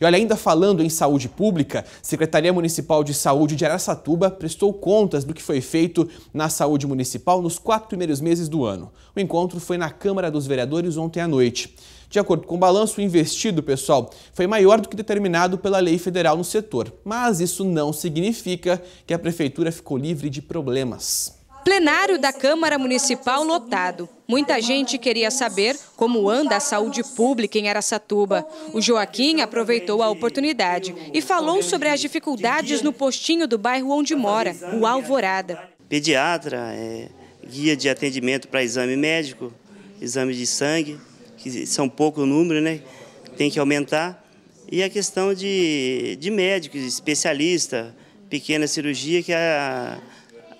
E olha, ainda falando em saúde pública, Secretaria Municipal de Saúde de Aracatuba prestou contas do que foi feito na saúde municipal nos quatro primeiros meses do ano. O encontro foi na Câmara dos Vereadores ontem à noite. De acordo com o balanço, o investido, pessoal, foi maior do que determinado pela lei federal no setor. Mas isso não significa que a prefeitura ficou livre de problemas. Plenário da Câmara Municipal lotado. Muita gente queria saber como anda a saúde pública em Aracatuba. O Joaquim aproveitou a oportunidade e falou sobre as dificuldades no postinho do bairro onde mora, o Alvorada. Pediatra, é, guia de atendimento para exame médico, exame de sangue, que são pouco o número, né? Tem que aumentar. E a questão de, de médicos, especialista, pequena cirurgia, que a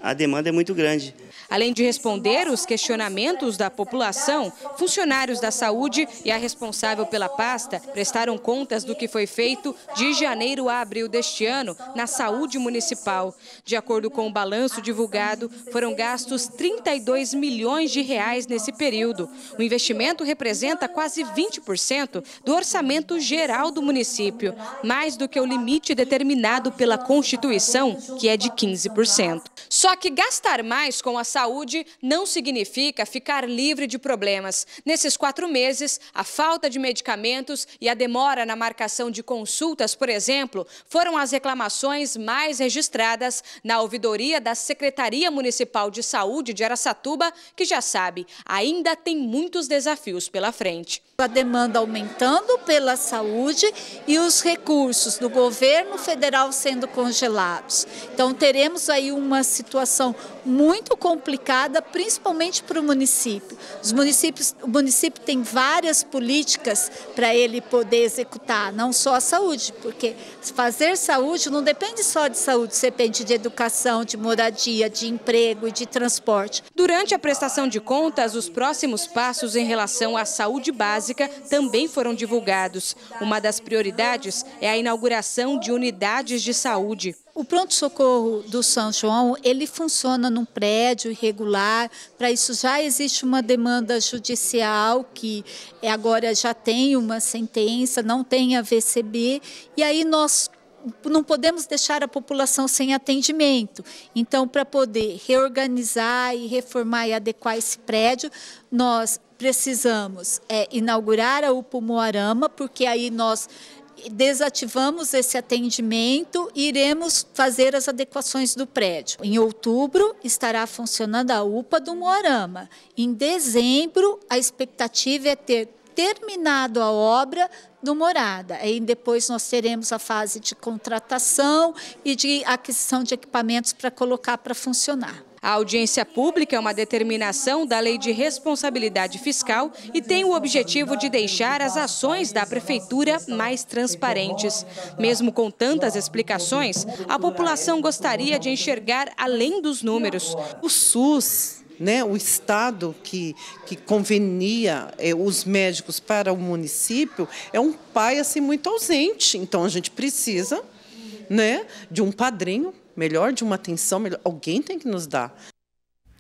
a demanda é muito grande. Além de responder os questionamentos da população, funcionários da saúde e a responsável pela pasta prestaram contas do que foi feito de janeiro a abril deste ano na saúde municipal. De acordo com o balanço divulgado, foram gastos 32 milhões de reais nesse período. O investimento representa quase 20% do orçamento geral do município, mais do que o limite determinado pela Constituição, que é de 15%. Só que gastar mais com a saúde não significa ficar livre de problemas. Nesses quatro meses, a falta de medicamentos e a demora na marcação de consultas, por exemplo, foram as reclamações mais registradas na ouvidoria da Secretaria Municipal de Saúde de Aracatuba, que já sabe, ainda tem muitos desafios pela frente. A demanda aumentando pela saúde e os recursos do governo federal sendo congelados. Então teremos aí uma situação situação muito complicada, principalmente para o município. Os municípios, o município tem várias políticas para ele poder executar, não só a saúde, porque fazer saúde não depende só de saúde, depende de educação, de moradia, de emprego e de transporte. Durante a prestação de contas, os próximos passos em relação à saúde básica também foram divulgados. Uma das prioridades é a inauguração de unidades de saúde. O pronto-socorro do São João, ele funciona num prédio irregular, para isso já existe uma demanda judicial que agora já tem uma sentença, não tem a VCB, e aí nós não podemos deixar a população sem atendimento. Então, para poder reorganizar e reformar e adequar esse prédio, nós precisamos é, inaugurar a Upo Moarama, porque aí nós desativamos esse atendimento e iremos fazer as adequações do prédio. Em outubro estará funcionando a UPA do Moarama. Em dezembro, a expectativa é ter terminado a obra do Morada. Aí depois nós teremos a fase de contratação e de aquisição de equipamentos para colocar para funcionar. A audiência pública é uma determinação da Lei de Responsabilidade Fiscal e tem o objetivo de deixar as ações da Prefeitura mais transparentes. Mesmo com tantas explicações, a população gostaria de enxergar além dos números. O SUS né, o Estado que, que convenia eh, os médicos para o município, é um pai assim, muito ausente. Então, a gente precisa né, de um padrinho melhor, de uma atenção melhor. Alguém tem que nos dar.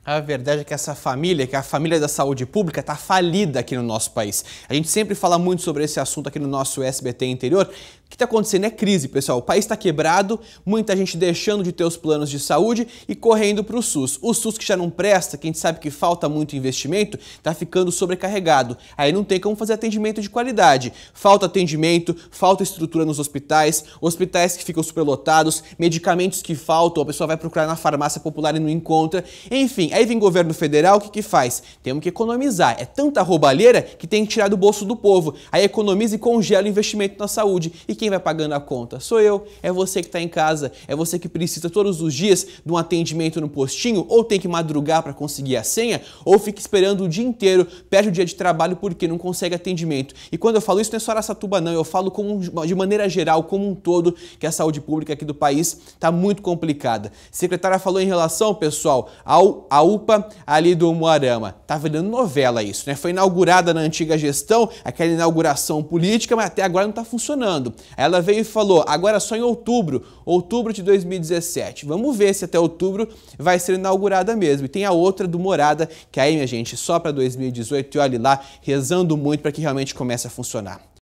A verdade é que essa família, que é a família da saúde pública, está falida aqui no nosso país. A gente sempre fala muito sobre esse assunto aqui no nosso SBT interior. O que está acontecendo é crise, pessoal. O país está quebrado, muita gente deixando de ter os planos de saúde e correndo para o SUS. O SUS que já não presta, que a gente sabe que falta muito investimento, está ficando sobrecarregado. Aí não tem como fazer atendimento de qualidade. Falta atendimento, falta estrutura nos hospitais, hospitais que ficam superlotados, medicamentos que faltam, a pessoa vai procurar na farmácia popular e não encontra. Enfim, Aí vem governo federal, o que, que faz? Temos que economizar. É tanta roubalheira que tem que tirar do bolso do povo. Aí economiza e congela o investimento na saúde. E quem vai pagando a conta? Sou eu. É você que está em casa. É você que precisa todos os dias de um atendimento no postinho, ou tem que madrugar para conseguir a senha, ou fica esperando o dia inteiro, perde o dia de trabalho porque não consegue atendimento. E quando eu falo isso, não é só Aracatuba, não. Eu falo como, de maneira geral, como um todo, que a saúde pública aqui do país está muito complicada. A secretária falou em relação, pessoal, ao, ao UPA ali do Moarama. Tá virando novela isso, né? Foi inaugurada na antiga gestão, aquela inauguração política, mas até agora não está funcionando. Ela veio e falou, agora só em outubro, outubro de 2017. Vamos ver se até outubro vai ser inaugurada mesmo. E tem a outra do Morada, que aí, minha gente, só para 2018 e olhe lá, rezando muito para que realmente comece a funcionar.